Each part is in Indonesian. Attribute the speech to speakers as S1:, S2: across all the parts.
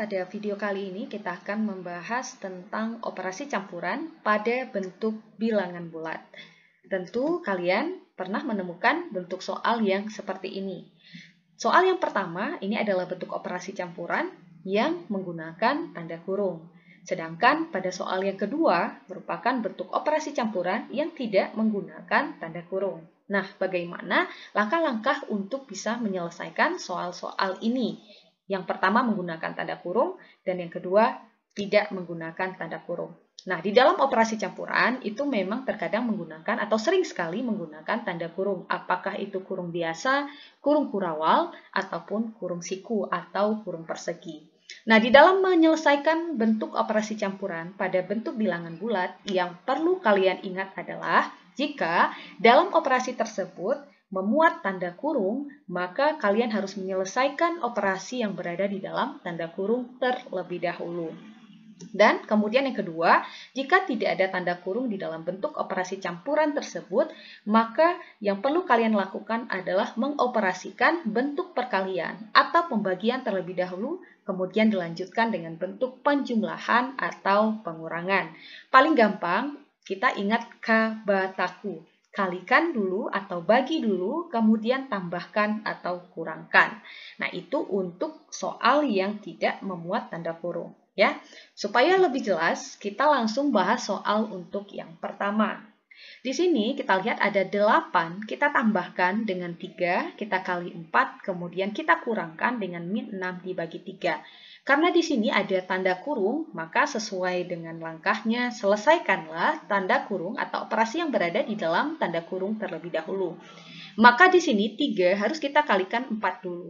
S1: pada video kali ini kita akan membahas tentang operasi campuran pada bentuk bilangan bulat. Tentu kalian pernah menemukan bentuk soal yang seperti ini. Soal yang pertama ini adalah bentuk operasi campuran yang menggunakan tanda kurung. Sedangkan pada soal yang kedua merupakan bentuk operasi campuran yang tidak menggunakan tanda kurung. Nah, bagaimana langkah-langkah untuk bisa menyelesaikan soal-soal ini? Yang pertama menggunakan tanda kurung dan yang kedua tidak menggunakan tanda kurung. Nah, di dalam operasi campuran itu memang terkadang menggunakan atau sering sekali menggunakan tanda kurung. Apakah itu kurung biasa, kurung kurawal, ataupun kurung siku atau kurung persegi. Nah, di dalam menyelesaikan bentuk operasi campuran pada bentuk bilangan bulat, yang perlu kalian ingat adalah jika dalam operasi tersebut memuat tanda kurung, maka kalian harus menyelesaikan operasi yang berada di dalam tanda kurung terlebih dahulu. Dan kemudian yang kedua, jika tidak ada tanda kurung di dalam bentuk operasi campuran tersebut, maka yang perlu kalian lakukan adalah mengoperasikan bentuk perkalian atau pembagian terlebih dahulu, kemudian dilanjutkan dengan bentuk penjumlahan atau pengurangan. Paling gampang, kita ingat kabataku. Kalikan dulu atau bagi dulu, kemudian tambahkan atau kurangkan. Nah, itu untuk soal yang tidak memuat tanda kurung. Ya, supaya lebih jelas, kita langsung bahas soal untuk yang pertama. Di sini kita lihat ada 8, kita tambahkan dengan 3, kita kali 4, kemudian kita kurangkan dengan min 6 dibagi 3. Karena di sini ada tanda kurung, maka sesuai dengan langkahnya, selesaikanlah tanda kurung atau operasi yang berada di dalam tanda kurung terlebih dahulu. Maka di sini 3 harus kita kalikan 4 dulu.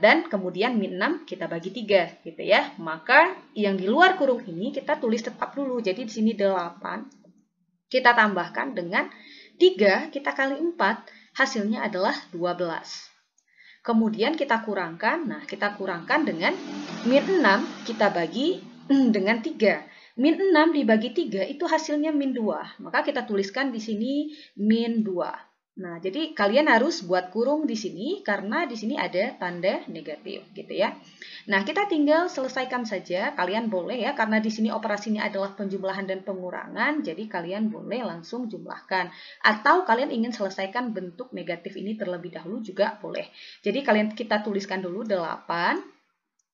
S1: Dan kemudian min 6 kita bagi 3 gitu ya. Maka yang di luar kurung ini kita tulis tetap dulu. Jadi di sini 8 kita tambahkan dengan 3 kita kali 4 hasilnya adalah 12. Kemudian kita kurangkan. Nah, kita kurangkan dengan min 6 kita bagi hmm, dengan 3. Min 6 dibagi 3 itu hasilnya min 2. Maka kita tuliskan di sini min 2. Nah, jadi kalian harus buat kurung di sini karena di sini ada tanda negatif gitu ya. Nah, kita tinggal selesaikan saja. Kalian boleh ya karena di sini operasinya adalah penjumlahan dan pengurangan, jadi kalian boleh langsung jumlahkan atau kalian ingin selesaikan bentuk negatif ini terlebih dahulu juga boleh. Jadi kalian kita tuliskan dulu 8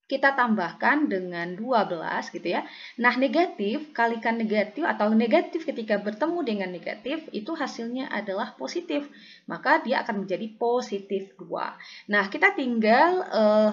S1: kita tambahkan dengan 12 gitu ya. Nah, negatif kalikan negatif atau negatif ketika bertemu dengan negatif itu hasilnya adalah positif. Maka dia akan menjadi positif 2. Nah, kita tinggal uh,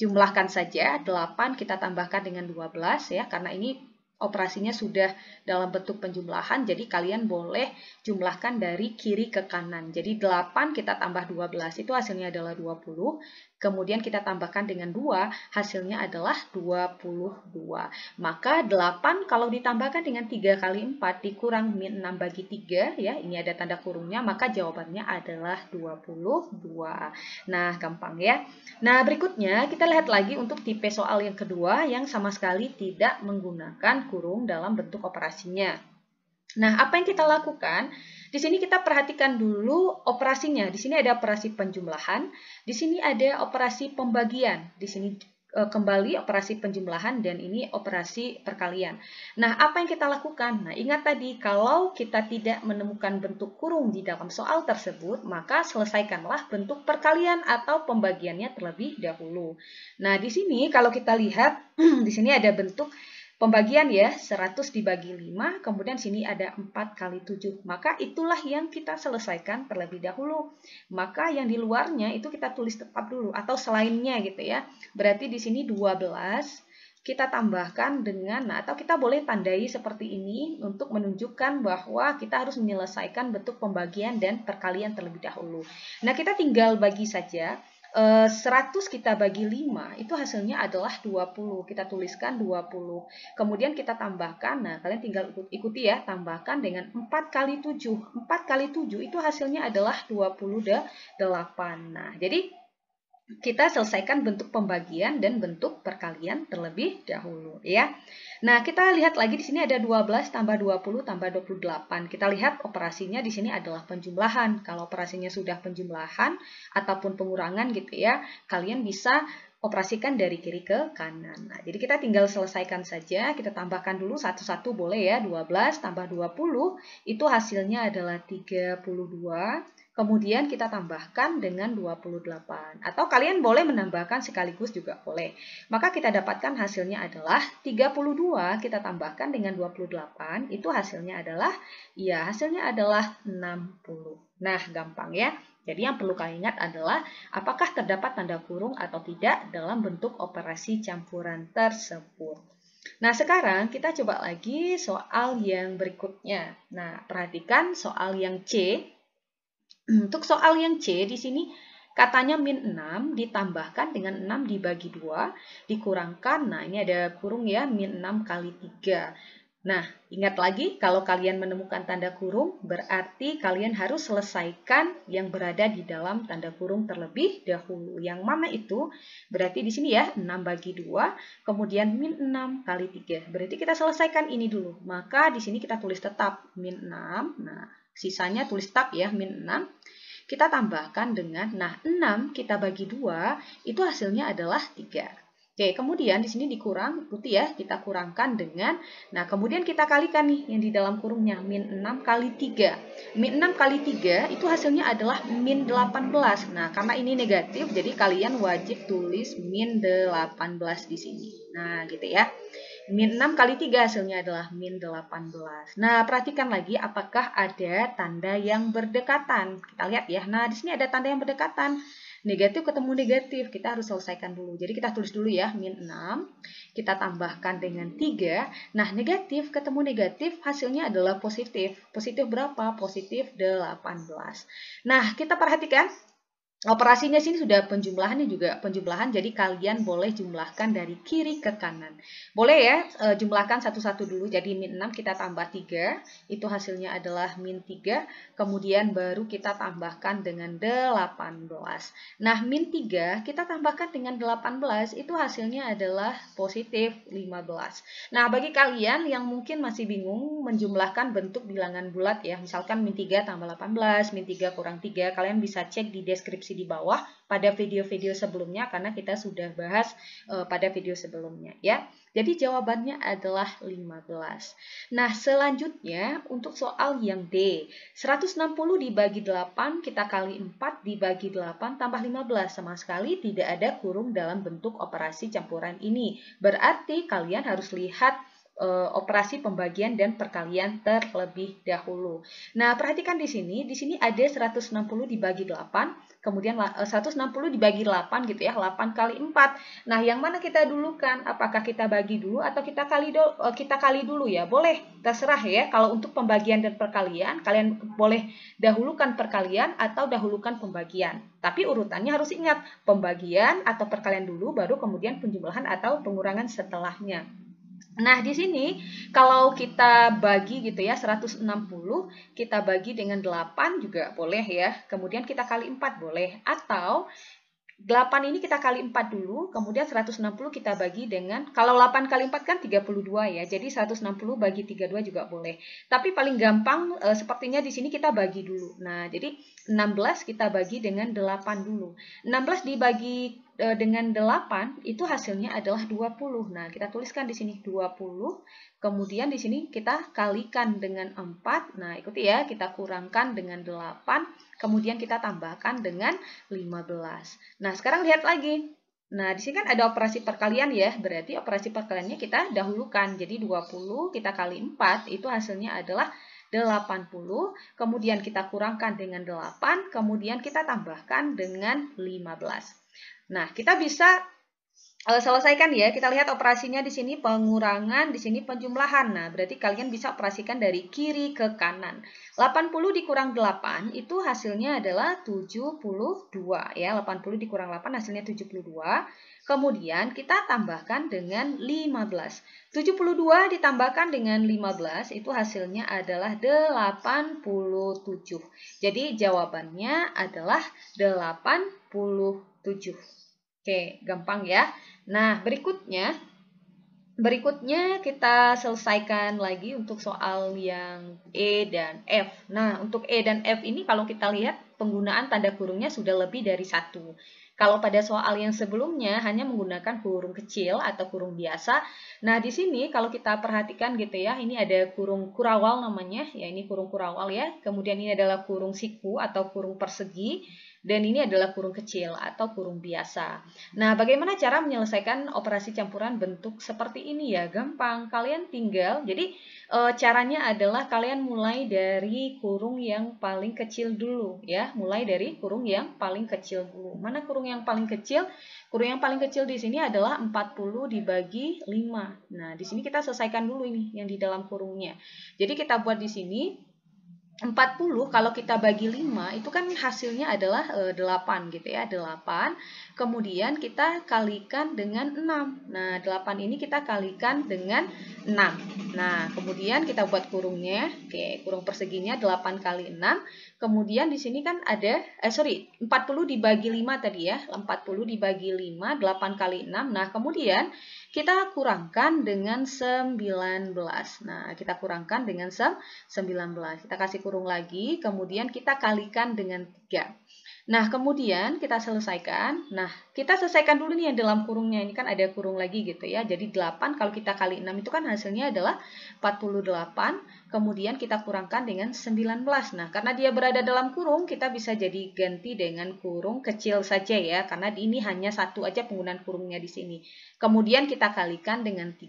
S1: jumlahkan saja 8 kita tambahkan dengan 12 ya karena ini operasinya sudah dalam bentuk penjumlahan jadi kalian boleh jumlahkan dari kiri ke kanan. Jadi 8 kita tambah 12 itu hasilnya adalah 20 kemudian kita tambahkan dengan 2, hasilnya adalah 22. Maka 8 kalau ditambahkan dengan 3 kali 4 dikurang min 6 bagi 3, ya ini ada tanda kurungnya, maka jawabannya adalah 22. Nah, gampang ya. Nah, berikutnya kita lihat lagi untuk tipe soal yang kedua yang sama sekali tidak menggunakan kurung dalam bentuk operasinya. Nah, apa yang kita lakukan? Di sini kita perhatikan dulu operasinya. Di sini ada operasi penjumlahan, di sini ada operasi pembagian, di sini e, kembali operasi penjumlahan dan ini operasi perkalian. Nah, apa yang kita lakukan? Nah, ingat tadi kalau kita tidak menemukan bentuk kurung di dalam soal tersebut, maka selesaikanlah bentuk perkalian atau pembagiannya terlebih dahulu. Nah, di sini kalau kita lihat di sini ada bentuk Pembagian ya, 100 dibagi 5, kemudian sini ada 4 kali 7. Maka itulah yang kita selesaikan terlebih dahulu. Maka yang di luarnya itu kita tulis tetap dulu atau selainnya gitu ya. Berarti di sini 12 kita tambahkan dengan nah, atau kita boleh tandai seperti ini untuk menunjukkan bahwa kita harus menyelesaikan bentuk pembagian dan perkalian terlebih dahulu. Nah, kita tinggal bagi saja 100 eh, kita bagi 5, itu hasilnya adalah 20. Kita tuliskan 20. Kemudian kita tambahkan, nah kalian tinggal ikuti ya, tambahkan dengan 4 kali 7. 4 kali 7 itu hasilnya adalah 28. Nah, jadi kita selesaikan bentuk pembagian dan bentuk perkalian terlebih dahulu ya. Nah, kita lihat lagi di sini ada 12 tambah 20 tambah 28. Kita lihat operasinya di sini adalah penjumlahan. Kalau operasinya sudah penjumlahan ataupun pengurangan gitu ya, kalian bisa operasikan dari kiri ke kanan. Nah, jadi kita tinggal selesaikan saja, kita tambahkan dulu satu-satu boleh ya, 12 tambah 20 itu hasilnya adalah 32 Kemudian kita tambahkan dengan 28. Atau kalian boleh menambahkan sekaligus juga boleh. Maka kita dapatkan hasilnya adalah 32 kita tambahkan dengan 28. Itu hasilnya adalah, ya hasilnya adalah 60. Nah, gampang ya. Jadi yang perlu kalian ingat adalah apakah terdapat tanda kurung atau tidak dalam bentuk operasi campuran tersebut. Nah, sekarang kita coba lagi soal yang berikutnya. Nah, perhatikan soal yang C Untuk soal yang C di sini katanya min 6 ditambahkan dengan 6 dibagi 2 dikurangkan. Nah ini ada kurung ya min 6 kali 3. Nah ingat lagi kalau kalian menemukan tanda kurung berarti kalian harus selesaikan yang berada di dalam tanda kurung terlebih dahulu. Yang mana itu berarti di sini ya 6 bagi 2 kemudian min 6 kali 3. Berarti kita selesaikan ini dulu. Maka di sini kita tulis tetap min 6. Nah sisanya tulis tab ya, min 6. Kita tambahkan dengan, nah 6 kita bagi 2, itu hasilnya adalah 3. Oke, kemudian di sini dikurang, putih ya, kita kurangkan dengan, nah kemudian kita kalikan nih yang di dalam kurungnya, min 6 kali 3. Min 6 kali 3 itu hasilnya adalah min 18. Nah, karena ini negatif, jadi kalian wajib tulis min 18 di sini. Nah, gitu ya. Min 6 kali 3 hasilnya adalah min 18. Nah, perhatikan lagi apakah ada tanda yang berdekatan. Kita lihat ya. Nah, di sini ada tanda yang berdekatan. Negatif ketemu negatif. Kita harus selesaikan dulu. Jadi kita tulis dulu ya, min 6. Kita tambahkan dengan 3. Nah, negatif ketemu negatif hasilnya adalah positif. Positif berapa? Positif 18. Nah, kita perhatikan Operasinya sini sudah penjumlahannya juga penjumlahan, jadi kalian boleh jumlahkan dari kiri ke kanan. Boleh ya, e, jumlahkan satu-satu dulu, jadi min 6 kita tambah 3, itu hasilnya adalah min 3, kemudian baru kita tambahkan dengan 18. Nah, min 3 kita tambahkan dengan 18, itu hasilnya adalah positif 15. Nah, bagi kalian yang mungkin masih bingung menjumlahkan bentuk bilangan bulat ya, misalkan min 3 tambah 18, min 3 kurang 3, kalian bisa cek di deskripsi di bawah pada video-video sebelumnya karena kita sudah bahas uh, pada video sebelumnya ya. Jadi jawabannya adalah 15. Nah, selanjutnya untuk soal yang D. 160 dibagi 8 kita kali 4 dibagi 8 tambah 15 sama sekali tidak ada kurung dalam bentuk operasi campuran ini. Berarti kalian harus lihat Eh, operasi pembagian dan perkalian terlebih dahulu. Nah, perhatikan di sini, di sini ada 160 dibagi 8, kemudian 160 eh, dibagi 8 gitu ya, 8 kali 4. Nah, yang mana kita dulukan? Apakah kita bagi dulu atau kita kali do, eh, kita kali dulu ya? Boleh, terserah ya. Kalau untuk pembagian dan perkalian, kalian boleh dahulukan perkalian atau dahulukan pembagian. Tapi urutannya harus ingat, pembagian atau perkalian dulu baru kemudian penjumlahan atau pengurangan setelahnya. Nah, di sini kalau kita bagi gitu ya 160 kita bagi dengan 8 juga boleh ya. Kemudian kita kali 4 boleh atau 8 ini kita kali 4 dulu, kemudian 160 kita bagi dengan, kalau 8 kali 4 kan 32 ya, jadi 160 bagi 32 juga boleh. Tapi paling gampang e, sepertinya di sini kita bagi dulu. Nah, jadi 16 kita bagi dengan 8 dulu. 16 dibagi e, dengan 8 itu hasilnya adalah 20. Nah, kita tuliskan di sini 20, kemudian di sini kita kalikan dengan 4. Nah, ikuti ya, kita kurangkan dengan 8 kemudian kita tambahkan dengan 15. Nah, sekarang lihat lagi. Nah, di sini kan ada operasi perkalian ya, berarti operasi perkaliannya kita dahulukan. Jadi 20 kita kali 4 itu hasilnya adalah 80, kemudian kita kurangkan dengan 8, kemudian kita tambahkan dengan 15. Nah, kita bisa Eh, selesaikan ya. Kita lihat operasinya di sini pengurangan, di sini penjumlahan. Nah, berarti kalian bisa operasikan dari kiri ke kanan. 80 dikurang 8 itu hasilnya adalah 72 ya. 80 dikurang 8 hasilnya 72. Kemudian kita tambahkan dengan 15. 72 ditambahkan dengan 15 itu hasilnya adalah 87. Jadi jawabannya adalah 87. Oke, gampang ya. Nah, berikutnya berikutnya kita selesaikan lagi untuk soal yang E dan F. Nah, untuk E dan F ini kalau kita lihat penggunaan tanda kurungnya sudah lebih dari satu. Kalau pada soal yang sebelumnya hanya menggunakan kurung kecil atau kurung biasa. Nah, di sini kalau kita perhatikan gitu ya, ini ada kurung kurawal namanya, ya ini kurung kurawal ya. Kemudian ini adalah kurung siku atau kurung persegi dan ini adalah kurung kecil atau kurung biasa. Nah, bagaimana cara menyelesaikan operasi campuran bentuk seperti ini ya? Gampang, kalian tinggal. Jadi, e, caranya adalah kalian mulai dari kurung yang paling kecil dulu ya. Mulai dari kurung yang paling kecil dulu. Mana kurung yang paling kecil? Kurung yang paling kecil di sini adalah 40 dibagi 5. Nah, di sini kita selesaikan dulu ini yang di dalam kurungnya. Jadi, kita buat di sini 40 kalau kita bagi 5 itu kan hasilnya adalah e, eh, 8 gitu ya 8 kemudian kita kalikan dengan 6 nah 8 ini kita kalikan dengan 6. Nah, kemudian kita buat kurungnya. Oke, kurung perseginya 8 kali 6. Kemudian di sini kan ada, eh sorry, 40 dibagi 5 tadi ya. 40 dibagi 5, 8 kali 6. Nah, kemudian kita kurangkan dengan 19. Nah, kita kurangkan dengan 19. Kita kasih kurung lagi, kemudian kita kalikan dengan 3. Nah, kemudian kita selesaikan. Nah, kita selesaikan dulu nih yang dalam kurungnya. Ini kan ada kurung lagi gitu ya. Jadi 8 kalau kita kali 6 itu kan hasilnya adalah 48 kemudian kita kurangkan dengan 19. Nah, karena dia berada dalam kurung, kita bisa jadi ganti dengan kurung kecil saja ya, karena ini hanya satu aja penggunaan kurungnya di sini. Kemudian kita kalikan dengan 3.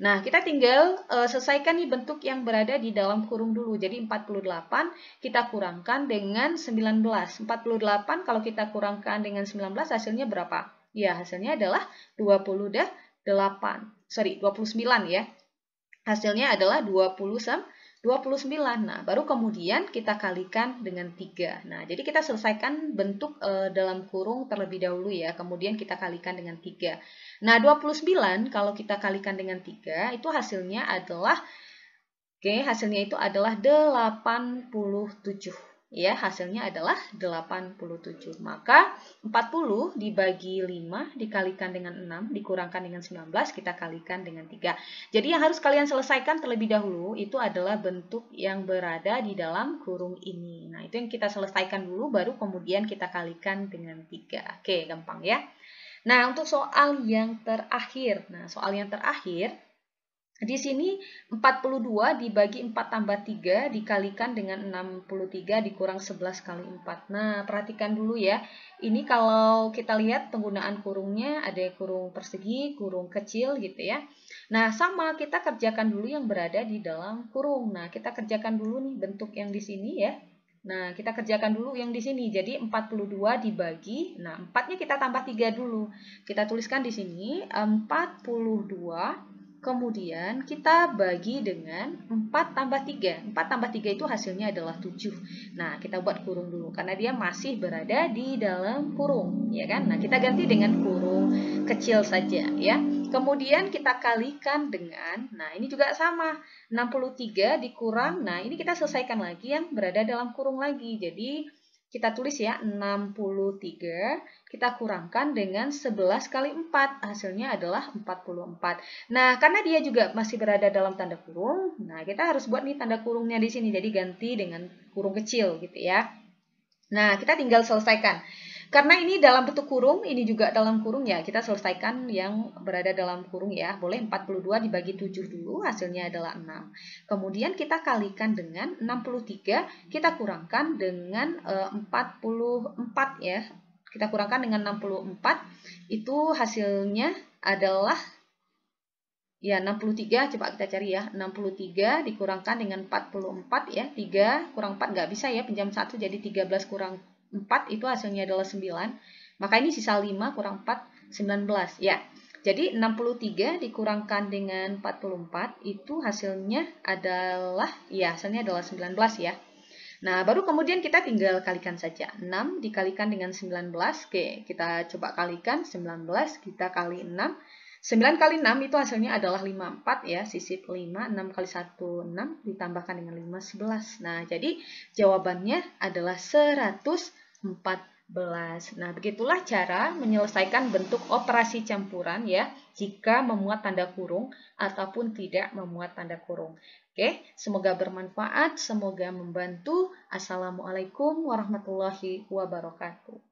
S1: Nah, kita tinggal e, selesaikan nih bentuk yang berada di dalam kurung dulu. Jadi 48 kita kurangkan dengan 19. 48 kalau kita kurangkan dengan 19 hasilnya berapa? Ya, hasilnya adalah 28. Sorry, 29 ya. Hasilnya adalah 20 sama 29. Nah, baru kemudian kita kalikan dengan 3. Nah, jadi kita selesaikan bentuk e, dalam kurung terlebih dahulu ya, kemudian kita kalikan dengan 3. Nah, 29 kalau kita kalikan dengan 3, itu hasilnya adalah, oke, okay, hasilnya itu adalah 87 ya hasilnya adalah 87. Maka 40 dibagi 5 dikalikan dengan 6 dikurangkan dengan 19 kita kalikan dengan 3. Jadi yang harus kalian selesaikan terlebih dahulu itu adalah bentuk yang berada di dalam kurung ini. Nah, itu yang kita selesaikan dulu baru kemudian kita kalikan dengan 3. Oke, gampang ya. Nah, untuk soal yang terakhir. Nah, soal yang terakhir di sini 42 dibagi 4 tambah 3 dikalikan dengan 63 dikurang 11 kali 4. Nah, perhatikan dulu ya. Ini kalau kita lihat penggunaan kurungnya ada kurung persegi, kurung kecil gitu ya. Nah, sama kita kerjakan dulu yang berada di dalam kurung. Nah, kita kerjakan dulu nih bentuk yang di sini ya. Nah, kita kerjakan dulu yang di sini. Jadi 42 dibagi, nah 4-nya kita tambah 3 dulu. Kita tuliskan di sini 42 Kemudian kita bagi dengan 4 tambah 3. 4 tambah 3 itu hasilnya adalah 7. Nah, kita buat kurung dulu karena dia masih berada di dalam kurung, ya kan? Nah, kita ganti dengan kurung kecil saja, ya. Kemudian kita kalikan dengan, nah ini juga sama, 63 dikurang, nah ini kita selesaikan lagi yang berada dalam kurung lagi. Jadi, kita tulis ya 63, kita kurangkan dengan 11 kali 4, hasilnya adalah 44. Nah, karena dia juga masih berada dalam tanda kurung, nah kita harus buat nih tanda kurungnya di sini, jadi ganti dengan kurung kecil gitu ya. Nah, kita tinggal selesaikan. Karena ini dalam bentuk kurung, ini juga dalam kurung ya. Kita selesaikan yang berada dalam kurung ya. Boleh 42 dibagi 7 dulu, hasilnya adalah 6. Kemudian kita kalikan dengan 63, kita kurangkan dengan 44 eh, ya. Kita kurangkan dengan 64, itu hasilnya adalah Ya, 63 coba kita cari ya. 63 dikurangkan dengan 44 ya. 3 kurang 4 nggak bisa ya, pinjam 1 jadi 13 kurang 4 itu hasilnya adalah 9. Maka ini sisa 5 kurang 4, 19. Ya, jadi 63 dikurangkan dengan 44 itu hasilnya adalah, ya hasilnya adalah 19 ya. Nah, baru kemudian kita tinggal kalikan saja. 6 dikalikan dengan 19. Oke, kita coba kalikan 19, kita kali 6. 9 kali 6 itu hasilnya adalah 54 ya, sisip 5, 6 kali 1, 6, ditambahkan dengan 5, 11. Nah, jadi jawabannya adalah 100 14. Nah, begitulah cara menyelesaikan bentuk operasi campuran ya, jika memuat tanda kurung ataupun tidak memuat tanda kurung. Oke, semoga bermanfaat, semoga membantu. Assalamualaikum warahmatullahi wabarakatuh.